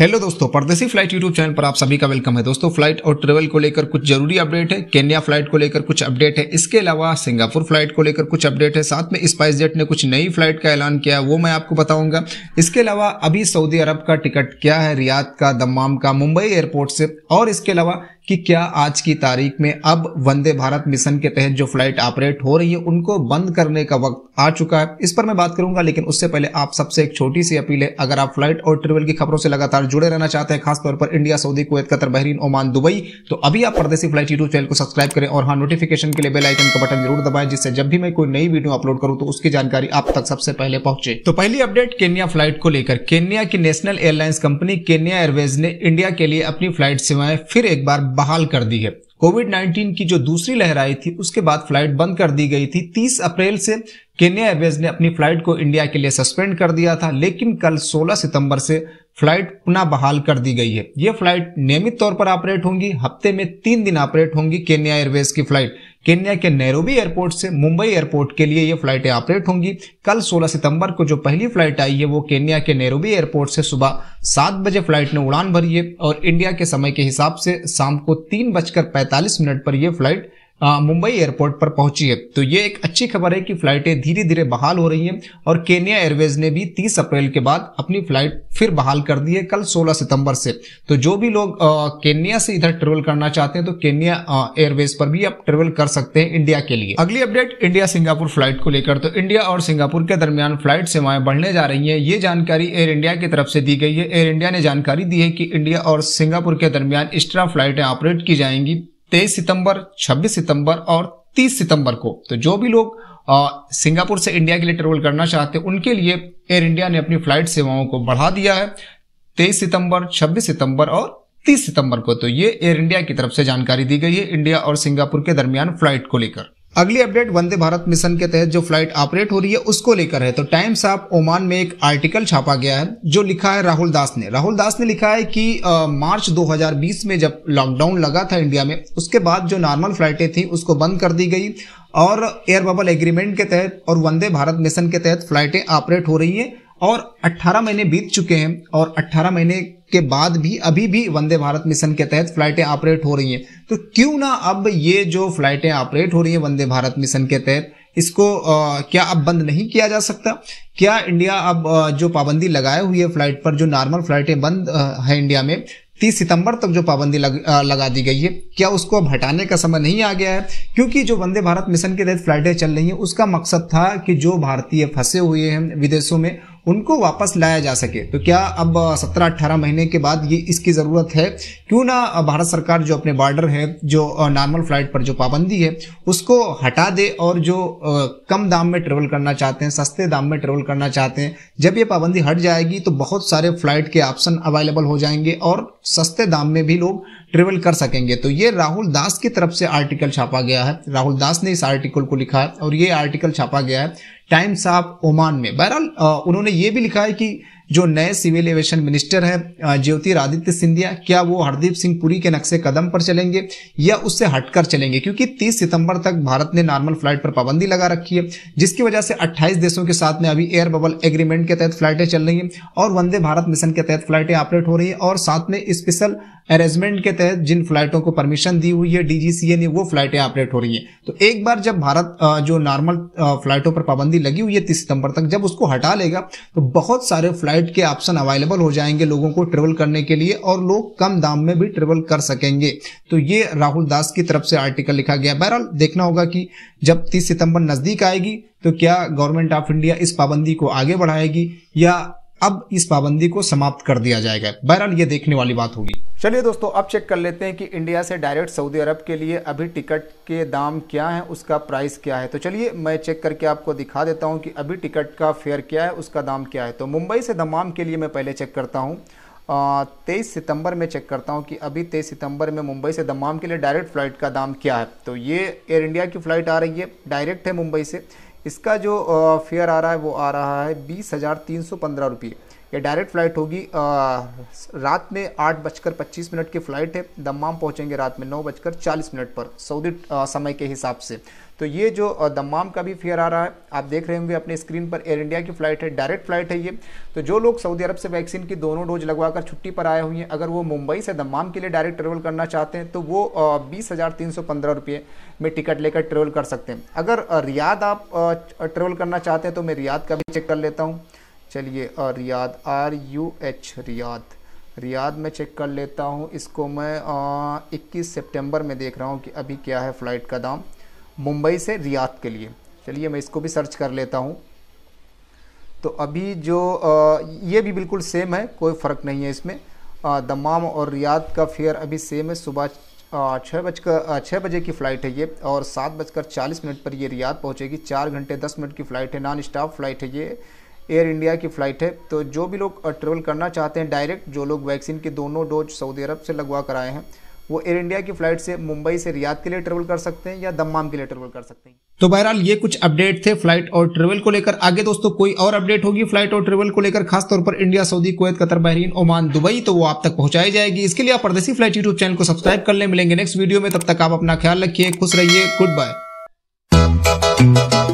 hello दोस्तों परदेसी flight YouTube channel पर आप सभी का वेलकम है दोस्तों फ्लाइट और ट्रेवल को लेकर कुछ जरूरी अपडेट है केन्या फ्लाइट को लेकर कुछ अपडेट है इसके अलावा सिंगापुर फ्लाइट को लेकर कुछ अपडेट है साथ में स्पाइस जेट ने कुछ नई फ्लाइट का ऐलान किया है वो मैं आपको बताऊंगा इसके अलावा अभी सऊदी अरब का टिकट क्या है रियाद का दम्माम का मुंबई एयरपोर्ट से और इसके अलावा कि क्या आज की तारीख में अब वंदे भारत मिशन के तहत जो फ्लाइट ऑपरेट हो रही है उनको बंद करने का वक्त आ चुका है इस पर मैं बात करूंगा लेकिन उससे पहले आप सबसे एक छोटी सी अपील है अगर आप फ्लाइट और ट्रेवल की खबरों से लगातार जुड़े रहना चाहते हैं खासतौर पर India Saudi Kuwait Qatar Bahrain Oman Dubai तो अभी आप परदेसी फ्लाइट यूट्यूब चैनल को सब्सक्राइब करें और हाँ नोटिफिकेशन के लिए बेल आइकन का बटन जरूर दबाएं जिससे जब भी मैं कोई नई वीडियो अपलोड करूँ तो उसकी जानकारी आप तक सबसे पहले पहुंचे तो पहली अपडेट केन्या फ्लाइट को लेकर केन्या की national airlines company Kenya Airways ने इंडिया के लिए अपनी फ्लाइट सेवाएं फिर एक बार बहाल कर दी है कोविड 19 की जो दूसरी लहर आई थी उसके बाद फ्लाइट बंद कर दी गई थी 30 अप्रैल से केन्या एयरवेज ने अपनी फ्लाइट को इंडिया के लिए सस्पेंड कर दिया था लेकिन कल 16 सितंबर से फ्लाइट पुनः बहाल कर दी गई है ये फ्लाइट नियमित तौर पर ऑपरेट होंगी हफ्ते में तीन दिन ऑपरेट होंगी केन्या एयरवेज की फ्लाइट केन्या के नैरोबी एयरपोर्ट से मुंबई एयरपोर्ट के लिए ये फ्लाइटें ऑपरेट होंगी कल 16 सितंबर को जो पहली फ्लाइट आई है वो केन्या के नैरोबी एयरपोर्ट से सुबह सात बजे फ्लाइट ने उड़ान भरी है और इंडिया के समय के हिसाब से शाम को तीन बजकर पैंतालीस मिनट पर यह फ्लाइट मुंबई एयरपोर्ट पर पहुंची है तो ये एक अच्छी खबर है कि फ्लाइटें धीरे धीरे बहाल हो रही हैं और केन्या एयरवेज ने भी 30 अप्रैल के बाद अपनी फ्लाइट फिर बहाल कर दी है कल 16 सितंबर से तो जो भी लोग केन्या से इधर ट्रेवल करना चाहते हैं तो केन्या एयरवेज पर भी आप ट्रेवल कर सकते हैं इंडिया के लिए अगली अपडेट इंडिया सिंगापुर फ्लाइट को लेकर तो इंडिया और सिंगापुर के दरमियान फ्लाइट सेवाएं बढ़ने जा रही है ये जानकारी एयर इंडिया की तरफ से दी गई है एयर इंडिया ने जानकारी दी है कि इंडिया और सिंगापुर के दरमियान एक्स्ट्रा फ्लाइटें ऑपरेट की जाएंगी तेईस सितंबर छब्बीस सितंबर और तीस सितंबर को तो जो भी लोग सिंगापुर से इंडिया के लिए ट्रेवल करना चाहते हैं उनके लिए एयर इंडिया ने अपनी फ्लाइट सेवाओं को बढ़ा दिया है तेईस सितंबर छब्बीस सितंबर और तीस सितंबर को तो ये एयर इंडिया की तरफ से जानकारी दी गई है इंडिया और सिंगापुर के दरमियान फ्लाइट को लेकर अगली अपडेट वंदे भारत मिशन के तहत जो फ्लाइट ऑपरेट हो रही है उसको लेकर है तो टाइम्स ऑफ ओमान में एक आर्टिकल छापा गया है जो लिखा है राहुल दास ने राहुल दास ने लिखा है कि आ, मार्च 2020 में जब लॉकडाउन लगा था इंडिया में उसके बाद जो नॉर्मल फ्लाइटें थी उसको बंद कर दी गई और एयर बबल एग्रीमेंट के तहत और वंदे भारत मिशन के तहत फ्लाइटें ऑपरेट हो रही हैं और 18 महीने बीत चुके हैं और 18 महीने के बाद भी अभी भी वंदे भारत मिशन के तहत फ्लाइटें ऑपरेट हो रही हैं तो क्यों ना अब ये जो फ्लाइटें ऑपरेट हो रही हैं वंदे भारत मिशन के तहत इसको आ, क्या अब बंद नहीं किया जा सकता क्या इंडिया अब आ, जो पाबंदी लगाए हुई है फ्लाइट पर जो नॉर्मल फ्लाइटें बंद है इंडिया में 30 सितंबर तक जो पाबंदी लग, लगा दी गई है क्या उसको अब हटाने का समय नहीं आ गया है क्योंकि जो वंदे भारत मिशन के तहत फ्लाइटें चल रही हैं उसका मकसद था कि जो भारतीय फंसे हुए हैं विदेशों में उनको वापस लाया जा सके तो क्या अब सत्रह अट्ठारह महीने के बाद ये इसकी ज़रूरत है क्यों ना भारत सरकार जो अपने बॉर्डर है जो नॉर्मल फ्लाइट पर जो पाबंदी है उसको हटा दे और जो कम दाम में ट्रेवल करना चाहते हैं सस्ते दाम में ट्रेवल करना चाहते हैं जब ये पाबंदी हट जाएगी तो बहुत सारे फ्लाइट के ऑप्शन अवेलेबल हो जाएंगे और सस्ते दाम में भी लोग ट्रेवल कर सकेंगे तो ये राहुल दास की तरफ से आर्टिकल छापा गया है राहुल दास ने इस आर्टिकल को लिखा है और ये आर्टिकल छापा गया है टाइम्स ऑफ ओमान में बहरहाल उन्होंने ये भी लिखा है कि जो नए सिविल एवियशन मिनिस्टर हैं ज्योतिरादित्य सिंधिया क्या वो हरदीप सिंह पुरी के नक्शे कदम पर चलेंगे या उससे हटकर चलेंगे क्योंकि 30 सितंबर तक भारत ने नॉर्मल फ्लाइट पर पाबंदी लगा रखी है जिसकी वजह से 28 देशों के साथ में अभी एयर बबल एग्रीमेंट के तहत फ्लाइटें चल रही हैं और वंदे भारत मिशन के तहत फ्लाइटें ऑपरेट हो रही है और साथ में स्पेशल अरेंजमेंट के तहत जिन फ्लाइटों को परमिशन दी हुई है डीजीसीए ने वो फ्लाइटें ऑपरेट हो रही हैं तो एक बार जब भारत जो नॉर्मल फ्लाइटों पर पाबंदी लगी हुई है तीस सितंबर तक जब उसको हटा लेगा तो बहुत सारे फ्लाइट के ऑप्शन अवेलेबल हो जाएंगे लोगों को ट्रेवल करने के लिए और लोग कम दाम में भी ट्रेवल कर सकेंगे तो ये राहुल दास की तरफ से आर्टिकल लिखा गया बहरहाल देखना होगा कि जब तीस सितंबर नजदीक आएगी तो क्या गवर्नमेंट ऑफ इंडिया इस पाबंदी को आगे बढ़ाएगी या अब इस पाबंदी को समाप्त कर दिया जाएगा बहरहाल ये देखने वाली बात होगी चलिए दोस्तों अब चेक कर लेते हैं कि इंडिया से डायरेक्ट सऊदी अरब के लिए अभी टिकट के दाम क्या है उसका प्राइस क्या है तो चलिए मैं चेक करके आपको दिखा देता हूं कि अभी टिकट का फेयर क्या है उसका दाम क्या है तो मुंबई से दमाम के लिए मैं पहले चेक करता हूँ तेईस सितंबर में चेक करता हूँ कि अभी तेईस सितंबर में मुंबई से दमाम के लिए डायरेक्ट फ़्लाइट का दाम क्या है तो ये एयर इंडिया की फ़्लाइट आ रही है डायरेक्ट है मुंबई से इसका जो फेयर आ रहा है वो आ रहा है बीस हज़ार तीन सौ पंद्रह रुपये ये डायरेक्ट फ़्लाइट होगी रात में आठ बजकर पच्चीस मिनट की फ़्लाइट है दमाम पहुँचेंगे रात में नौ बजकर चालीस मिनट पर सऊदी समय के हिसाब से तो ये जो दमाम का भी फेयर आ रहा है आप देख रहे होंगे अपने स्क्रीन पर एयर इंडिया की फ्लाइट है डायरेक्ट फ्लाइट है ये तो जो लोग सऊदी अरब से वैक्सीन की दोनों डोज लगवाकर छुट्टी पर आए हुए हैं अगर वो मुंबई से दमाम के लिए डायरेक्ट ट्रेवल करना चाहते हैं तो वो बीस हज़ार तीन सौ पंद्रह रुपये में टिकट लेकर ट्रेवल कर सकते हैं अगर रियाद आप ट्रेवल करना चाहते हैं तो मैं रियाद का भी चेक कर लेता हूँ चलिए Riyadh R U H Riyadh Riyadh में चेक कर लेता हूँ इसको मैं इक्कीस सेप्टेम्बर में देख रहा हूँ कि अभी क्या है फ़्लाइट का दाम मुंबई से रियाद के लिए चलिए मैं इसको भी सर्च कर लेता हूँ तो अभी जो ये भी बिल्कुल सेम है कोई फ़र्क नहीं है इसमें दमाम और रियाद का फेयर अभी सेम है सुबह छः बजकर छः बजे की फ़्लाइट है ये और सात बजकर चालीस मिनट पर ये रियाद पहुँचेगी चार घंटे दस मिनट की फ़्लाइट है नॉन स्टाफ फ़्लाइट है ये एयर इंडिया की फ़्लाइट है तो जो भी लोग ट्रेवल करना चाहते हैं डायरेक्ट जो लोग वैक्सीन के दोनों डोज सऊदी अरब से लगवा कर आए हैं वो एयर इंडिया की फ्लाइट से मुंबई से रियाद के लिए ट्रेवल कर सकते हैं या दम्माम के लिए ट्रेवल कर सकते हैं तो बहरहाल ये कुछ अपडेट थे फ्लाइट और ट्रेवल को लेकर आगे दोस्तों कोई और अपडेट होगी फ्लाइट और ट्रेवल को लेकर खासतौर पर India Saudi Kuwait Qatar Bahrain Oman Dubai तो वो आप तक पहुंचाई जाएगी इसके लिए आप परदेसी फ्लाइट यूट्यूब चैनल को सब्सक्राइब कर ले मिलेंगे नेक्स्ट वीडियो में तब तक आप अपना ख्याल रखिए खुश रहिए गुड बाय